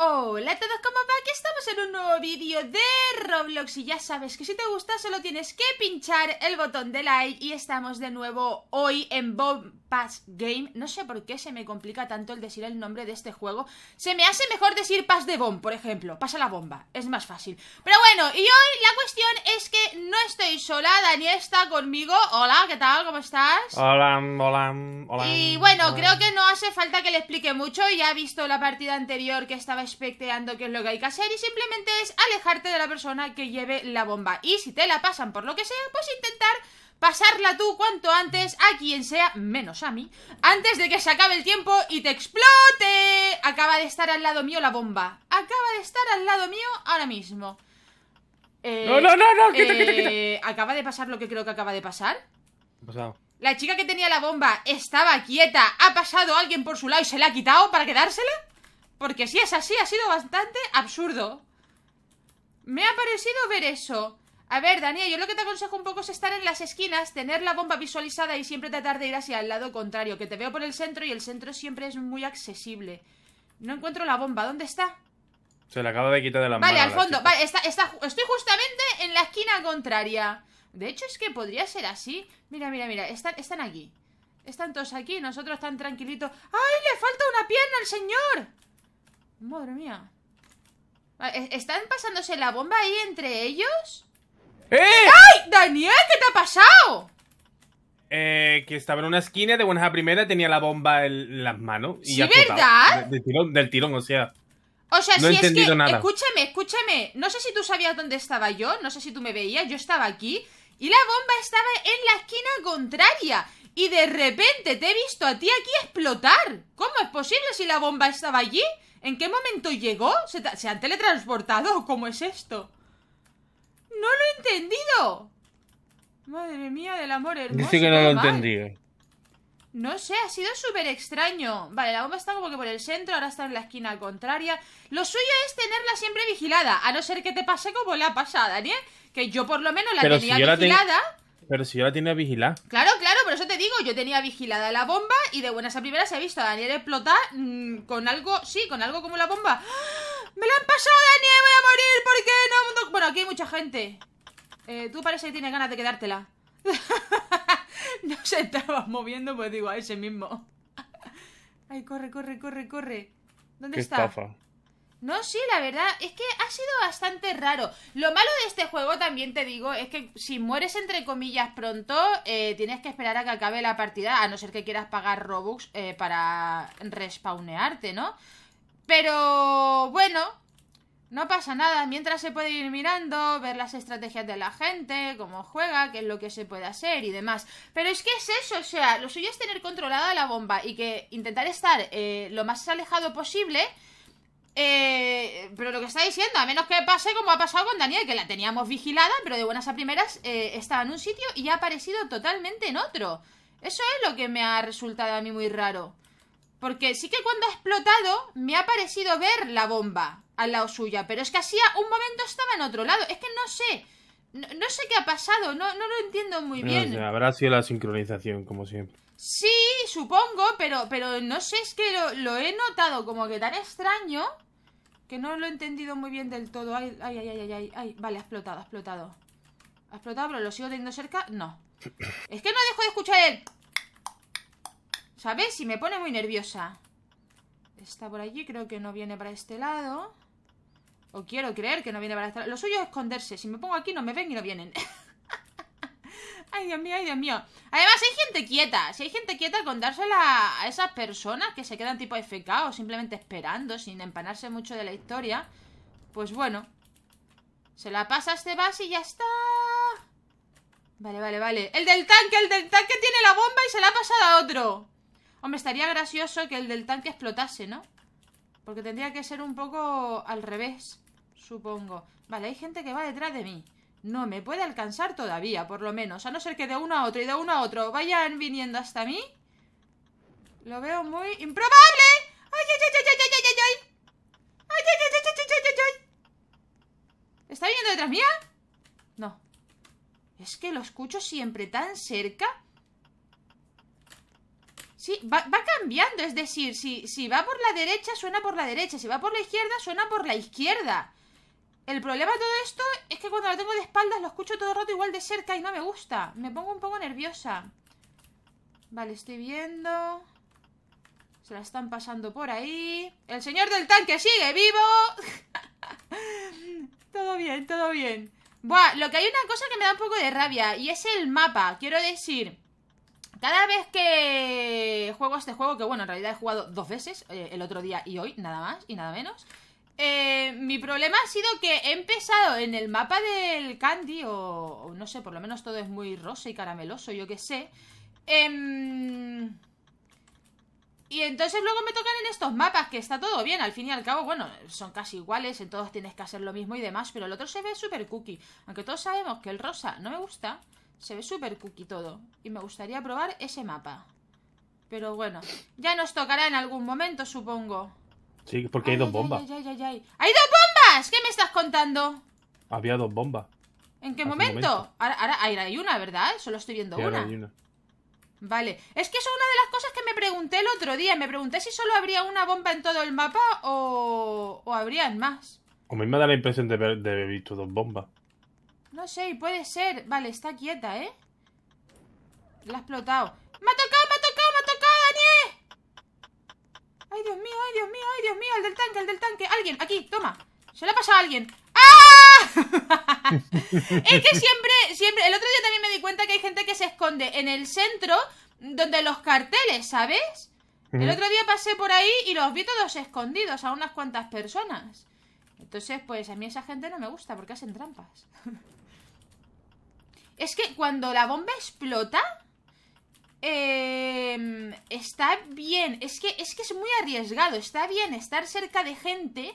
Hola a todos, ¿cómo va? Aquí estamos en un nuevo vídeo de Roblox y ya sabes que si te gusta solo tienes que pinchar el botón de like y estamos de nuevo hoy en Bomb Pass Game. No sé por qué se me complica tanto el decir el nombre de este juego. Se me hace mejor decir Pass de Bomb, por ejemplo. Pasa la bomba, es más fácil. Pero bueno, y hoy la cuestión es que no estoy sola, Dani está conmigo. Hola, ¿qué tal? ¿Cómo estás? Hola, hola, hola. Y bueno, creo que no hace falta que le explique mucho, ya ha visto la partida anterior que estaba expecteando qué es lo que hay que hacer y simplemente es alejarte de la persona que lleve la bomba. Y si te la pasan por lo que sea, pues intentar pasarla tú cuanto antes a quien sea, menos a mí, antes de que se acabe el tiempo y te explote. Acaba de estar al lado mío la bomba. Acaba de estar al lado mío ahora mismo. Eh, no, no, no, no, eh, Acaba de pasar lo que creo que acaba de pasar. La chica que tenía la bomba estaba quieta, ha pasado alguien por su lado y se la ha quitado para quedársela. Porque si es así, ha sido bastante absurdo. Me ha parecido ver eso. A ver, Daniel, yo lo que te aconsejo un poco es estar en las esquinas, tener la bomba visualizada y siempre tratar de ir hacia el lado contrario, que te veo por el centro y el centro siempre es muy accesible. No encuentro la bomba, ¿dónde está? Se le acaba de quitar de la mano. Vale, al fondo, vale, estoy justamente en la esquina contraria. De hecho, es que podría ser así. Mira, mira, mira, están, están aquí. Están todos aquí, nosotros tan tranquilitos. ¡Ay, le falta una pierna al señor! Madre mía. Ah, ¿Están pasándose la bomba ahí entre ellos? ¡Eh! ¡Ay! ¡Daniel! ¿Qué te ha pasado? Eh, que estaba en una esquina de buenas a primera, tenía la bomba en las manos. Y ¿Sí, verdad? Del, tirón, o sea. O sea, si es que. Escúchame, escúchame. No sé si tú sabías dónde estaba yo, no sé si tú me veías, yo estaba aquí. Y la bomba estaba en la esquina contraria. Y de repente te he visto a ti aquí explotar. ¿Cómo es posible si la bomba estaba allí? ¿En qué momento llegó? ¿Se, han teletransportado? ¿Cómo es esto? ¡No lo he entendido! Madre mía del amor hermoso. Dice que no lo entendido. No sé, ha sido súper extraño. Vale, la bomba está como que por el centro, ahora está en la esquina contraria. Lo suyo es tenerla siempre vigilada, a no ser que te pase como la pasada, ¿eh? Que yo por lo menos la tenía vigilada. Pero si yo la tenía vigilada. Claro, claro, por eso te digo, yo tenía vigilada la bomba y de buenas a primeras ha visto a Daniel explotar mm, con algo, sí, con algo como la bomba. ¡Ah! ¡Me la han pasado, Daniel! ¡Voy a morir! porque no? Bueno, aquí hay mucha gente. Eh, tú parece que tienes ganas de quedártela. No se estaba moviendo, pues digo, a ese mismo. Ay, corre, corre, corre, corre. ¿Dónde está? No, sí, la verdad, es que ha sido bastante raro. Lo malo de este juego, también te digo, es que si mueres entre comillas pronto, eh, tienes que esperar a que acabe la partida, a no ser que quieras pagar Robux eh, para respawnearte, ¿no? Pero bueno, no pasa nada. Mientras se puede ir mirando, ver las estrategias de la gente, cómo juega, qué es lo que se puede hacer y demás. Pero es que es eso, o sea, lo suyo es tener controlada la bomba y que intentar estar eh, lo más alejado posible eh, pero lo que está diciendo, a menos que pase como ha pasado con Daniel, que la teníamos vigilada, pero de buenas a primeras eh, estaba en un sitio y ha aparecido totalmente en otro. Eso es lo que me ha resultado a mí muy raro. Porque sí que cuando ha explotado me ha parecido ver la bomba al lado suya, pero es que hacía un momento estaba en otro lado. Es que no sé. No, sé qué ha pasado, no, no lo entiendo muy bien. habrá sido la sincronización, como siempre. Sí, supongo, pero, pero no sé, es que lo he notado como que tan extraño. Que no lo he entendido muy bien del todo. Ay, ay, ay, ay, ay, Vale, ha explotado, ha explotado. Ha explotado, pero lo sigo teniendo cerca. No. Es que no dejo de escuchar él. ¿Sabes? Y me pone muy nerviosa. Está por allí, creo que no viene para este lado. O quiero creer que no viene para este lado. Lo suyo es esconderse. Si me pongo aquí no me ven y no vienen. Ay, Dios mío, ay, Dios mío. Además, hay gente quieta. Si hay gente quieta, contársela a esas personas que se quedan tipo FK o simplemente esperando, sin empanarse mucho de la historia. Pues bueno. Se la pasa este base y ya está. Vale, vale, vale. El del tanque, el del tanque tiene la bomba y se la ha pasado a otro. Hombre, estaría gracioso que el del tanque explotase, ¿no? Porque tendría que ser un poco al revés, supongo. Vale, hay gente que va detrás de mí. No me puede alcanzar todavía, por lo menos. A no ser que de uno a otro y de uno a otro vayan viniendo hasta mí. Lo veo muy improbable. ¡Ay, ay, ay, ay, ay, ay, ay! ¡Ay, ay, ay, ay, ay, ay, ay! ay está viniendo detrás mía? No. Es que lo escucho siempre tan cerca. Sí, va, cambiando, es decir, si, si va por la derecha, suena por la derecha, si va por la izquierda, suena por la izquierda. El problema de todo esto es que cuando lo tengo de espaldas lo escucho todo el rato igual de cerca y no me gusta. Me pongo un poco nerviosa. Vale, estoy viendo... Se la están pasando por ahí. ¡El señor del tanque sigue vivo! todo bien, todo bien. Buah, lo que hay una cosa que me da un poco de rabia y es el mapa. Quiero decir, cada vez que juego este juego, que bueno, en realidad he jugado dos veces, eh, el otro día y hoy, nada más y nada menos... Eh, mi problema ha sido que he empezado en el mapa del candy, o, no sé, por lo menos todo es muy rosa y carameloso, yo que sé. Em, y entonces luego me tocan en estos mapas, que está todo bien, al fin y al cabo, bueno, son casi iguales, en todos tienes que hacer lo mismo y demás, pero el otro se ve súper cookie. Aunque todos sabemos que el rosa no me gusta, se ve súper cookie todo. Y me gustaría probar ese mapa. Pero bueno, ya nos tocará en algún momento, supongo. Sí, porque hay dos bombas. Ay, ay, ¡Hay dos bombas! ¿Qué me estás contando? Había dos bombas. ¿En qué momento? Ahora, hay una, ¿verdad? Solo estoy viendo una. Vale. Es que eso es una de las cosas que me pregunté el otro día. Me pregunté si solo habría una bomba en todo el mapa o, habrían más. O a mí me da la impresión de haber, visto dos bombas. No sé, puede ser. Vale, está quieta, ¿eh? La ha explotado. ¡Me ha tocado! ¡Ay, Dios mío, ay, Dios mío, ay, Dios mío! ¡El del tanque, el del tanque! ¡Alguien! ¡Aquí! ¡Toma! ¡Se lo ha pasado a alguien! ¡Ah! es que siempre, siempre. El otro día también me di cuenta que hay gente que se esconde en el centro donde los carteles, ¿sabes? El otro día pasé por ahí y los vi todos escondidos a unas cuantas personas. Entonces, pues a mí esa gente no me gusta porque hacen trampas. es que cuando la bomba explota, Em, está bien. Es que, es que es muy arriesgado. Está bien estar cerca de gente.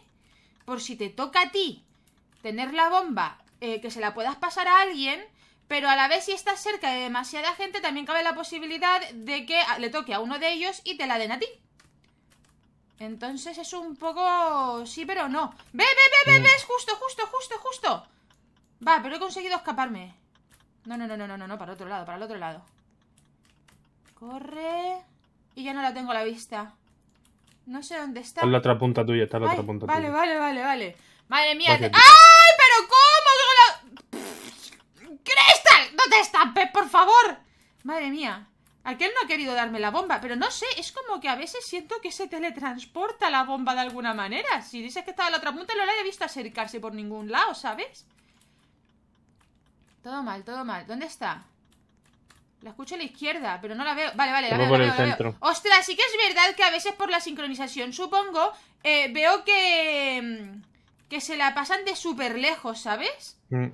Por si te toca a ti tener la bomba, eh, que se la puedas pasar a alguien. Pero a la vez, si estás cerca de demasiada gente, también cabe la posibilidad de que le toque a uno de ellos y te la den a ti. Entonces es un poco... Sí, pero no. ¡Ve, ve, ve, ve, Es justo, justo, justo, justo. Va, pero he conseguido escaparme. No, no, no, no, no, no, para el otro lado, para el otro lado. Corre. Y ya no la tengo a la vista. No sé dónde está. Está en la otra punta tuya, está en la otra punta vale, tuya. Vale, vale, vale, Madre mía. ¡Ay, pero cómo! ¡Cristal! ¡No te estampes, por favor! Madre mía. Aquel no ha querido darme la bomba, pero no sé, es como que a veces siento que se teletransporta la bomba de alguna manera. Si dices que está en la otra punta, no la he visto acercarse por ningún lado, ¿sabes? Todo mal, todo mal. ¿Dónde está? La escucho a la izquierda, pero no la veo. Vale, vale, la veo, por el Ostras, sí que es verdad que a veces por la sincronización, supongo, eh, veo que. Mm, que se la pasan de súper lejos, ¿sabes? Mm.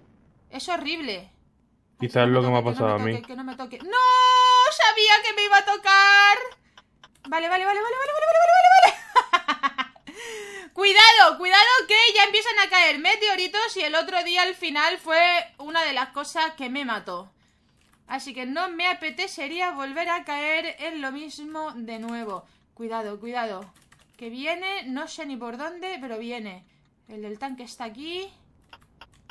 Es horrible. Quizás lo que me ha pasado a mí. no ¡Sabía que me iba a tocar! Vale, vale, vale, vale, vale, vale, vale, vale, vale. cuidado, cuidado que ya empiezan a caer meteoritos y el otro día al final fue una de las cosas que me mató. Así que no me apetecería volver a caer en lo mismo de nuevo. Cuidado, cuidado. Que viene, no sé ni por dónde, pero viene. El del tanque está aquí.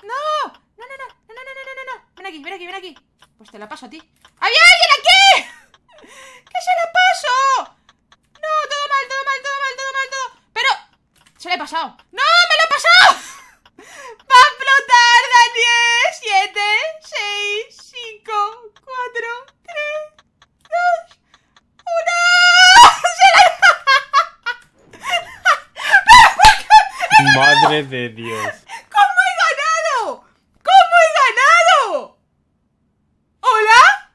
¡No! ¡No, no, no! ¡No, no, no, no, no! Ven aquí, ven aquí, ven aquí. Pues te la paso a ti. ¡Había alguien aquí! ¡Que se la paso! ¡No! Todo mal, todo mal, todo mal, todo mal, todo. ¡Pero! ¡Se le ha pasado! ¡No! ¡Me la he pasado! de Dios! ¿Cómo he ganado? ¿Cómo he ganado? ¿Hola?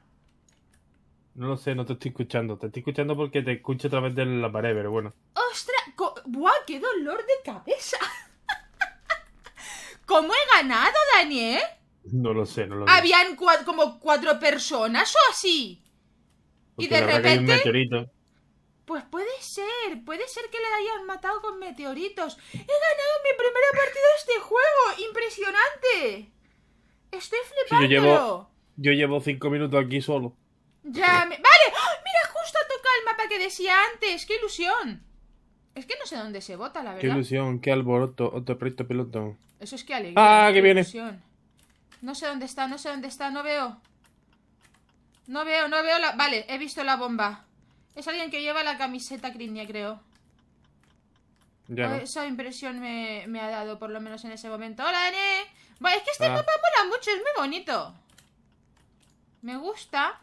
No lo sé, no te estoy escuchando. Te estoy escuchando porque te escucho a través de la pared, pero bueno. ¡Ostras! ¡Buah, qué dolor de cabeza! ¿Cómo he ganado, Daniel? No lo sé, no lo sé. Habían como cuatro personas o así. y de repente. Pues puede ser, puede ser que le hayan matado con meteoritos. He ganado mi primera partida de este juego, impresionante. Estoy flipando. yo, llevo, cinco minutos aquí solo. Ya, vale. ¡Ah! Mira, justo toca el mapa que decía antes. ¡Qué ilusión! Es que no sé dónde se vota, la verdad. ¡Qué ilusión! ¡Qué alboroto! Otro proyecto piloto. Eso es que alegría. ¡Ah, qué viene! No sé dónde está, no sé dónde está, no veo. No veo, no veo la... Vale, he visto la bomba. Es alguien que lleva la camiseta crinia, creo. Esa impresión me, ha dado, por lo menos en ese momento. ¡Hola, Dani! es que este ah. mapa mola mucho, es muy bonito. Me gusta.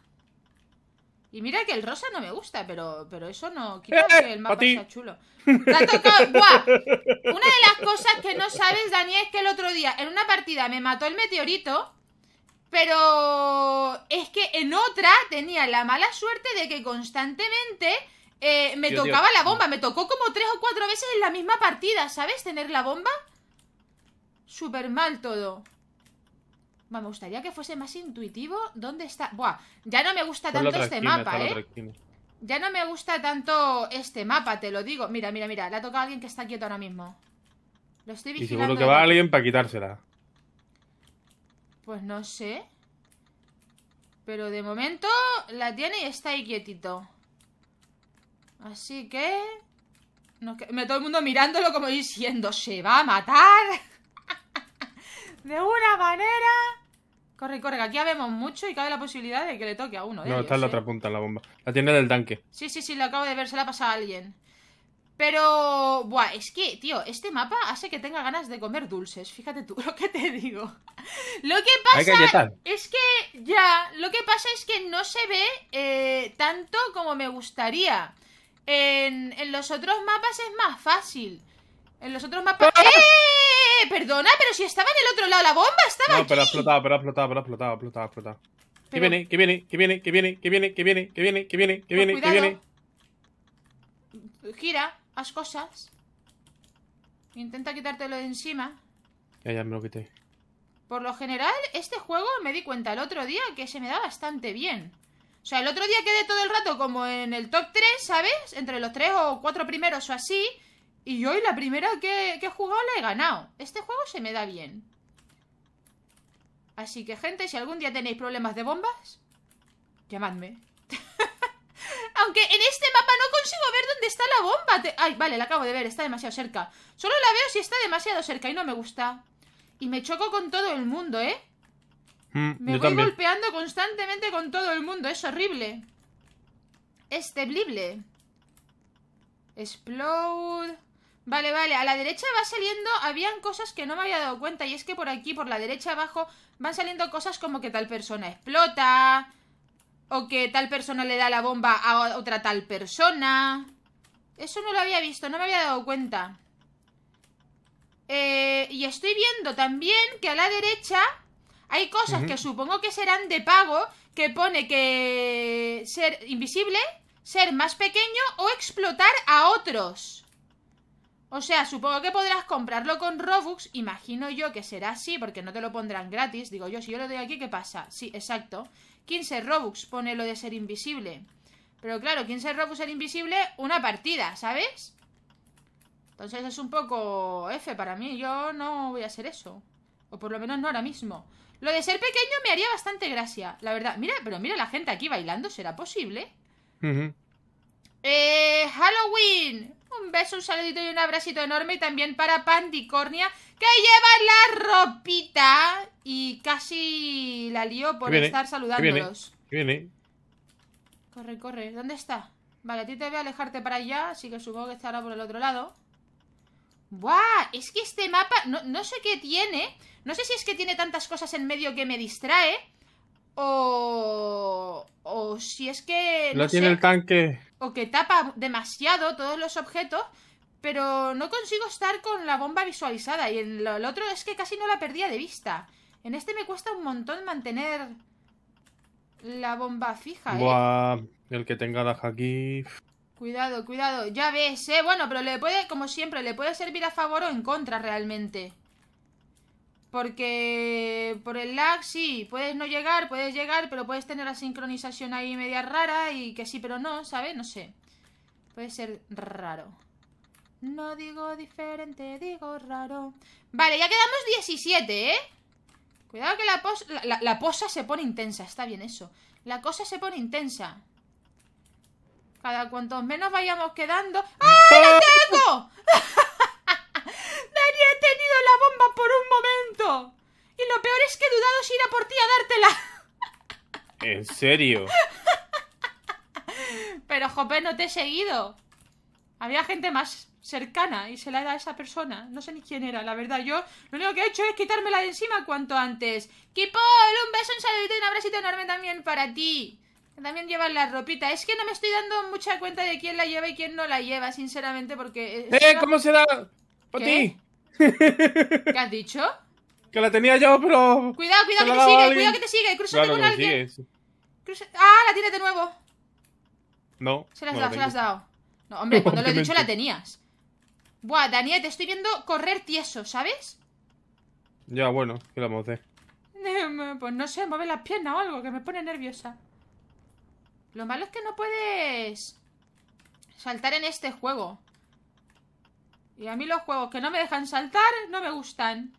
Y mira que el rosa no me gusta, pero, pero eso no quita que el mapa sea chulo. Una de las cosas que no sabes, Dani, es que el otro día en una partida me mató el meteorito pero es que en otra tenía la mala suerte de que constantemente eh, me tocaba la bomba. Me tocó como tres o cuatro veces en la misma partida, ¿sabes? Tener la bomba. Súper mal todo. Me gustaría que fuese más intuitivo. ¿Dónde está? Buah, ya no me gusta tanto este mapa, ¿eh? Ya no me gusta tanto este mapa, te lo digo. Mira, mira, mira. Le ha tocado a alguien que está quieto ahora mismo. Lo estoy vigilando. Y seguro que va alguien para quitársela. Pues no sé. Pero de momento la tiene y está ahí quietito. Así que... Me todo el mundo mirándolo como diciendo, se va a matar. de una manera... Corre, corre, aquí vemos mucho y cabe la posibilidad de que le toque a uno. no, está en la ¿eh? otra punta, la bomba. La tiene del tanque. Sí, sí, sí, lo acabo de ver, se la pasa a alguien. Pero, buah, es que, tío, este mapa hace que tenga ganas de comer dulces. Fíjate tú lo que te digo. Lo que pasa es que, ya, lo que pasa es que no se ve eh, tanto como me gustaría. En, los otros mapas es más fácil. En los otros mapas... ¡Eh! Perdona, pero si estaba en el otro lado, la bomba estaba No, pero ha explotado, pero ha explotado, pero ha explotado, ha explotado, viene, que viene, que viene, que viene, que viene, que viene, que viene, que viene, que pues viene, que viene. Gira, las cosas. Intenta quitártelo de encima. Ya, ya me lo quité. Por lo general, este juego me di cuenta el otro día que se me da bastante bien. O sea, el otro día quedé todo el rato como en el top 3, ¿sabes? Entre los 3 o 4 primeros o así. Y hoy la primera que, que he jugado la he ganado. Este juego se me da bien. Así que, gente, si algún día tenéis problemas de bombas, llamadme. Aunque en este mapa no consigo ver dónde está la bomba. Ay, vale, la acabo de ver, está demasiado cerca. Solo la veo si está demasiado cerca y no me gusta. Y me choco con todo el mundo, ¿eh? Mm, me voy golpeando constantemente con todo el mundo, es horrible. Es terrible. Explode. Vale, vale, a la derecha va saliendo, habían cosas que no me había dado cuenta y es que por aquí, por la derecha abajo, van saliendo cosas como que tal persona explota, o que tal persona le da la bomba a otra tal persona. Eso no lo había visto, no me había dado cuenta. Eh, y estoy viendo también que a la derecha hay cosas que supongo que serán de pago que pone que ser invisible, ser más pequeño o explotar a otros. O sea, supongo que podrás comprarlo con Robux, imagino yo que será así, porque no te lo pondrán gratis. Digo yo, si yo lo doy aquí, ¿qué pasa? Sí, exacto. 15 Robux pone lo de ser invisible. Pero claro, 15 Robux ser invisible, una partida, ¿sabes? Entonces es un poco F para mí. Yo no voy a hacer eso. O por lo menos no ahora mismo. Lo de ser pequeño me haría bastante gracia, la verdad. Mira, pero mira la gente aquí bailando, ¿será posible? Eh, Halloween, un beso, un saludito y un abracito enorme también para Pandicornia, que lleva la ropita y casi la lío por estar saludándolos. viene, Corre, corre. ¿Dónde está? Vale, a ti te voy a alejarte para allá, así que supongo que estará por el otro lado. ¡Buah! Es que este mapa, no, sé qué tiene. No sé si es que tiene tantas cosas en medio que me distrae. O... O si es que... No, tiene el tanque o que tapa demasiado todos los objetos, pero no consigo estar con la bomba visualizada. Y el, el otro es que casi no la perdía de vista. En este me cuesta un montón mantener la bomba fija, ¿eh? Buah, el que tenga la aquí. Cuidado, cuidado. Ya ves, ¿eh? Bueno, pero le puede, como siempre, le puede servir a favor o en contra realmente. Porque por el lag sí, puedes no llegar, puedes llegar, pero puedes tener la sincronización ahí media rara y que sí, pero no, ¿sabes? No sé. Puede ser raro. No digo diferente, digo raro. Vale, ya quedamos 17, ¿eh? Cuidado que la, posa se pone intensa, está bien eso. La cosa se pone intensa. Cada cuantos menos vayamos quedando... ¡Ah, la tengo! he tenido la bomba por un momento. Y lo peor es que he dudado si ir a por ti a dártela. ¿En serio? Pero, Jope, no te he seguido. Había gente más cercana y se la he a esa persona. No sé ni quién era, la verdad. Yo lo único que he hecho es quitármela de encima cuanto antes. Kipol, un beso, un saludito y un abracito enorme también para ti. También llevan la ropita. Es que no me estoy dando mucha cuenta de quién la lleva y quién no la lleva, sinceramente, porque... ¡Eh! ¿Cómo se da? ti! ¿Qué has dicho? que la tenía yo, pero. Cuidado, cuidado que te sigue, cuidado que te sigue, cruzate con alguien. Ah, la tienes de nuevo. No. Se la has dado, No, hombre, cuando lo he dicho la tenías. Buah, Daniel, te estoy viendo correr tieso, ¿sabes? Ya, bueno, que la vamos Pues no sé, mueve las piernas o algo, que me pone nerviosa. Lo malo es que no puedes saltar en este juego. Y a mí los juegos que no me dejan saltar no me gustan.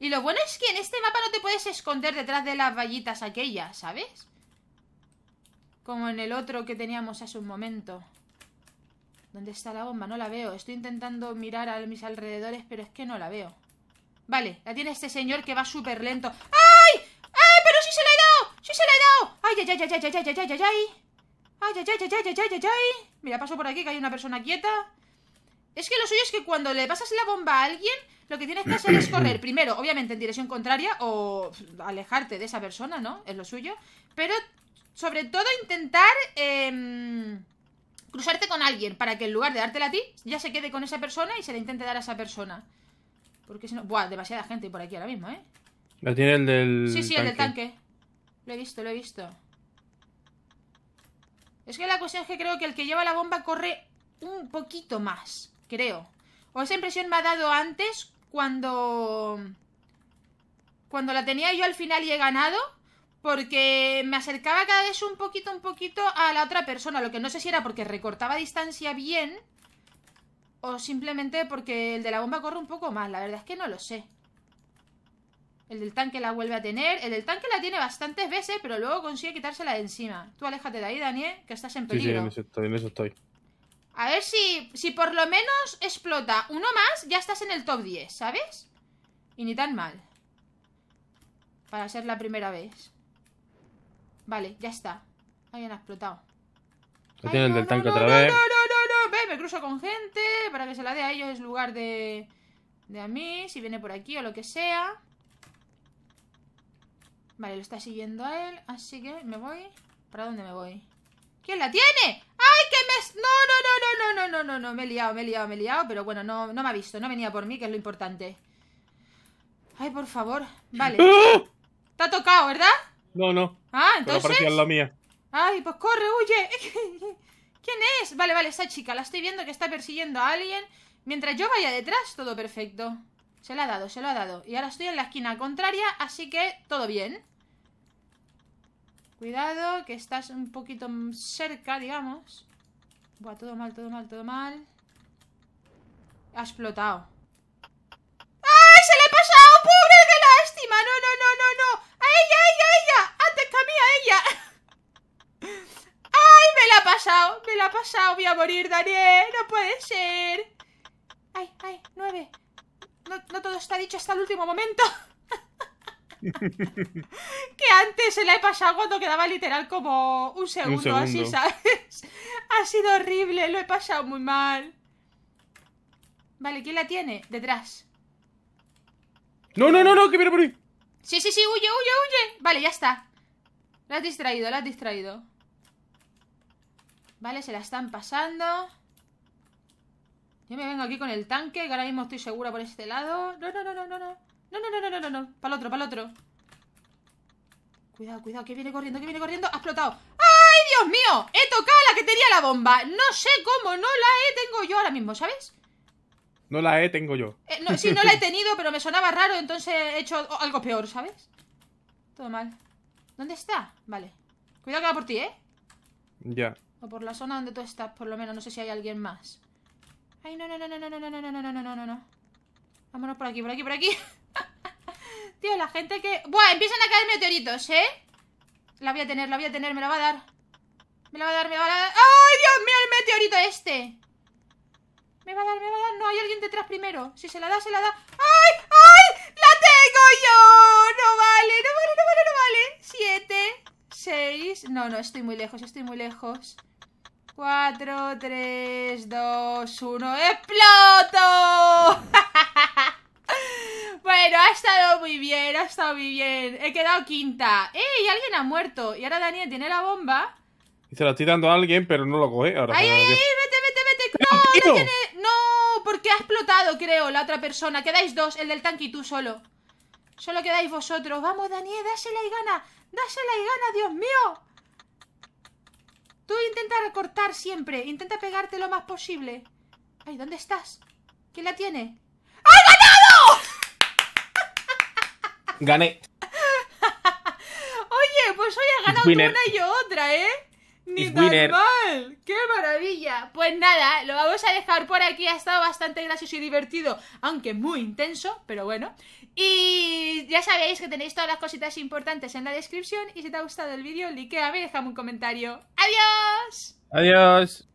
Y lo bueno es que en este mapa no te puedes esconder detrás de las vallitas aquellas, ¿sabes? Como en el otro que teníamos hace un momento. ¿Dónde está la bomba? No la veo. Estoy intentando mirar a mis alrededores, pero es que no la veo. Vale, la tiene este señor que va súper lento. ¡Ay! ¡Ay, pero sí se la he dado! ¡Sí se la he dado! ¡Ay, ay, ay, ay, ay, ay, ay, ay, ay! ¡Ay, ay, ay, ay, ay, ay, ay, ay! Mira, paso por aquí que hay una persona quieta. Es que lo suyo es que cuando le pasas la bomba a alguien, lo que tienes que hacer es correr primero, obviamente en dirección contraria o alejarte de esa persona, ¿no? Es lo suyo. Pero sobre todo intentar em, cruzarte con alguien para que en lugar de dártela a ti, ya se quede con esa persona y se la intente dar a esa persona. Porque si no... Buah, demasiada gente por aquí ahora mismo, ¿eh? Lo tiene el del... Sí, sí, el del tanque. Lo he visto, lo he visto. Es que la cuestión es que creo que el que lleva la bomba corre un poquito más creo. O esa impresión me ha dado antes cuando... Cuando la tenía yo al final y he ganado. Porque me acercaba cada vez un poquito, un poquito a la otra persona. Lo que no sé si era porque recortaba distancia bien. O simplemente porque el de la bomba corre un poco más. La verdad es que no lo sé. El del tanque la vuelve a tener. El del tanque la tiene bastantes veces, pero luego consigue quitársela de encima. Tú aléjate de ahí, Daniel, que estás en peligro. Sí, sí en eso estoy, en eso estoy. A ver si, si por lo menos explota uno más, ya estás en el top 10, ¿sabes? Y ni tan mal. Para ser la primera vez. Vale, ya está. Alguien ha explotado. Lo no, del tanque otra vez. No, no, no, no, me cruzo con gente para que se la dé a ellos en lugar de, de a mí, si viene por aquí o lo que sea. Vale, lo está siguiendo a él, así que me voy. ¿Para dónde me voy? ¿Quién la tiene? ¡Ay, que me... No, no, no, no, no, no, no, no, no, me he liado, me he liado, me he liado, pero bueno, no, no me ha visto, no venía por mí, que es lo importante. Ay, por favor, vale. Te ha tocado, ¿verdad? No, no. Ah, entonces... Pero la mía. Ay, pues corre, huye. ¿Quién es? Vale, vale, esa chica, la estoy viendo que está persiguiendo a alguien. Mientras yo vaya detrás, todo perfecto. Se la ha dado, se lo ha dado. Y ahora estoy en la esquina contraria, así que todo bien. Cuidado, que estás un poquito cerca, digamos. Buah, todo mal, todo mal, todo mal. Ha explotado. ¡Ay, se le ha pasado! ¡Pobre, qué lástima! No, no, no, no, no. ¡A ella, a ella, a ella! ¡Antes a a ella! ¡Ay, me la ha pasado! ¡Me la ha pasado! ¡Voy a morir, Daniel! ¡No puede ser! ¡Ay, ay, nueve! No, no todo está dicho hasta el último momento. que antes se la he pasado cuando quedaba literal como un segundo, así, ¿sabes? ha sido horrible, lo he pasado muy mal. Vale, ¿quién la tiene? Detrás. No, no, no, no, que viene por ahí. Sí, sí, sí, huye, huye, huye. Vale, ya está. La has distraído, la has distraído. Vale, se la están pasando. Yo me vengo aquí con el tanque, que ahora mismo estoy segura por este lado. No, no, no, no, no, no. No, no, no, no, no, no, no. Para el otro, para el otro. Cuidado, cuidado, que viene corriendo, que viene corriendo. ¡Ha explotado! ¡Ay, Dios mío! He tocado la que tenía la bomba. No sé cómo, no la he, tengo yo ahora mismo, ¿sabes? No la he, tengo yo. no, sí, no la he tenido, pero me sonaba raro, entonces he hecho algo peor, ¿sabes? Todo mal. ¿Dónde está? Vale. Cuidado que va por ti, ¿eh? Ya. O por la zona donde tú estás, por lo menos. No sé si hay alguien más. Ay, no, no, no, no, no, no, no, no, no, no, no, no, no. Vámonos por aquí, por aquí, por aquí. Tío, la gente que... Buah, empiezan a caer meteoritos, ¿eh? La voy a tener, la voy a tener, me la va a dar Me la va a dar, me la va a dar ¡Ay, Dios mío, el meteorito este! Me va a dar, me va a dar No, hay alguien detrás primero Si se la da, se la da ¡Ay, ay! ¡La tengo yo! No vale, no vale, no vale, no vale Siete Seis No, no, estoy muy lejos, estoy muy lejos Cuatro, tres, dos, uno ¡Exploto! Bueno, ha estado muy bien, ha estado muy bien. He quedado quinta. ¡Ey! Alguien ha muerto. Y ahora Daniel tiene la bomba. Y se la estoy dando a alguien, pero no lo coge. ay, ay! ¡Vete, vete, vete! ¡No! No, ¡No! Porque ha explotado, creo, la otra persona. Quedáis dos, el del tanque y tú solo. Solo quedáis vosotros. Vamos, Daniel, dásela y gana. Dásela y gana, Dios mío. Tú intenta recortar siempre. Intenta pegarte lo más posible. Ay, ¿dónde estás? ¿Quién la tiene? ¡Ay, Gané. Oye, pues hoy has ganado una y yo otra, ¿eh? Ni tan mal. ¡Qué maravilla! Pues nada, lo vamos a dejar por aquí. Ha estado bastante gracioso y divertido, aunque muy intenso, pero bueno. Y ya sabéis que tenéis todas las cositas importantes en la descripción. Y si te ha gustado el vídeo, likea y déjame un comentario. ¡Adiós! ¡Adiós!